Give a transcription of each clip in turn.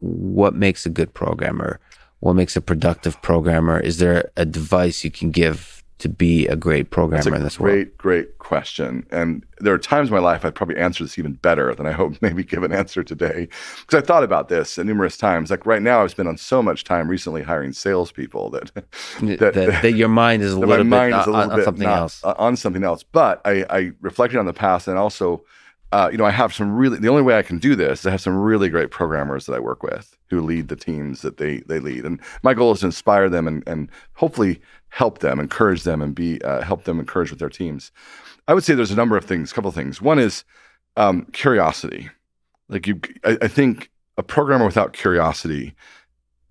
what makes a good programmer? What makes a productive programmer? Is there advice you can give to be a great programmer That's a in this great, world? Great, great question. And there are times in my life I'd probably answer this even better than I hope maybe give an answer today. Because I thought about this numerous times. Like right now, I've spent on so much time recently hiring salespeople that that, that, that your mind is a little bit, uh, on, something else. On something else. But I, I reflected on the past and also – uh, you know, I have some really the only way I can do this is I have some really great programmers that I work with who lead the teams that they they lead, and my goal is to inspire them and and hopefully help them, encourage them, and be uh, help them encourage with their teams. I would say there's a number of things, a couple of things. One is um, curiosity. Like you, I, I, think a programmer without curiosity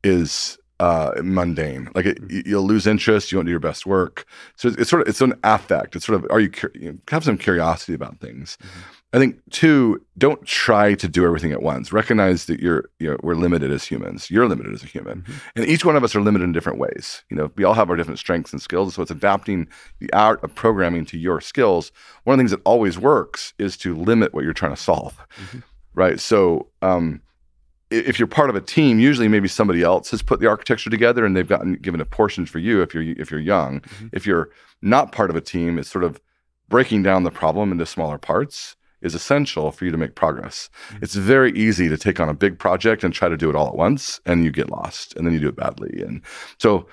is uh, mundane. Like it, you'll lose interest, you won't do your best work. So it's, it's, sort of it's an affect. It's sort of are you, you know, have some curiosity about things. Mm -hmm I think two, don't try to do everything at once. Recognize that you're, you know, we're limited as humans. You're limited as a human, mm-hmm. and each one of us are limited in different ways. You know, we all have our different strengths and skills. So it's adapting the art of programming to your skills. One of the things that always works is to limit what you're trying to solve, mm-hmm. right? So um, if you're part of a team, usually maybe somebody else has put the architecture together and they've gotten given a portion for you if you're if you're young. Mm-hmm. If you're not part of a team, it's sort of breaking down the problem into smaller parts is essential for you to make progress. Mm-hmm. It's very easy to take on a big project and try to do it all at once and you get lost and then you do it badly. And so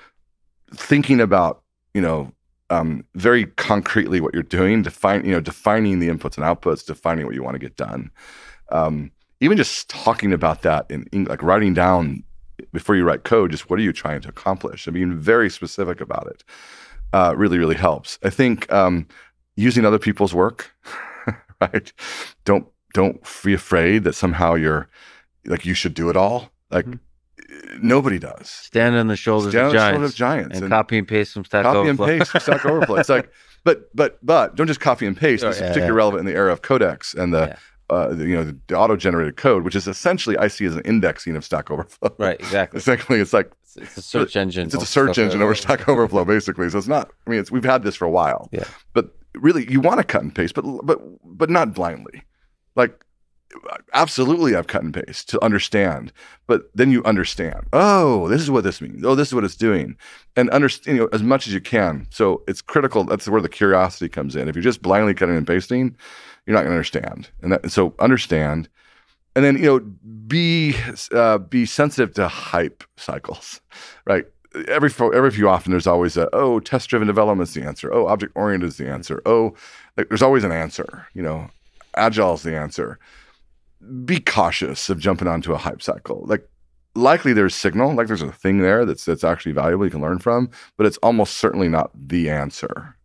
thinking about, you know, um, very concretely what you're doing, define, you know, defining the inputs and outputs, defining what you want to get done. Um, even just talking about that in like writing down before you write code, just what are you trying to accomplish? I mean, very specific about it uh, really, really helps. I think um, using other people's work right? Don't don't be afraid that somehow you're like you should do it all. Like mm-hmm. nobody does. Stand on the shoulders Stand of on giants. The shoulders of giants and, and copy and paste from Stack copy Overflow. Copy and paste from Stack Overflow. It's like, but but but don't just copy and paste. Oh, this yeah, is particularly yeah. relevant in the era of codecs and the. Yeah. Uh, you know the, the auto-generated code, which is essentially I see as an indexing of Stack Overflow. Right, exactly. Secondly, it's like it's, it's a search engine. It's, it's a search engine over Stack Overflow, basically. So it's not. I mean, it's we've had this for a while. Yeah. But really you want to cut and paste, but but but not blindly. Like absolutely I've cut and paste to understand, but then you understand. Oh, this is what this means. Oh, this is what it's doing, and understand you know, as much as you can. So it's critical. That's where the curiosity comes in. If you're just blindly cutting and pasting, you're not going to understand. And that, so understand, and then you know be uh, be sensitive to hype cycles, right? every every few often there's always a oh test driven development is the answer oh object oriented is the answer oh like, there's always an answer you know agile is the answer be cautious of jumping onto a hype cycle like likely there's signal like there's a thing there that's that's actually valuable you can learn from but it's almost certainly not the answer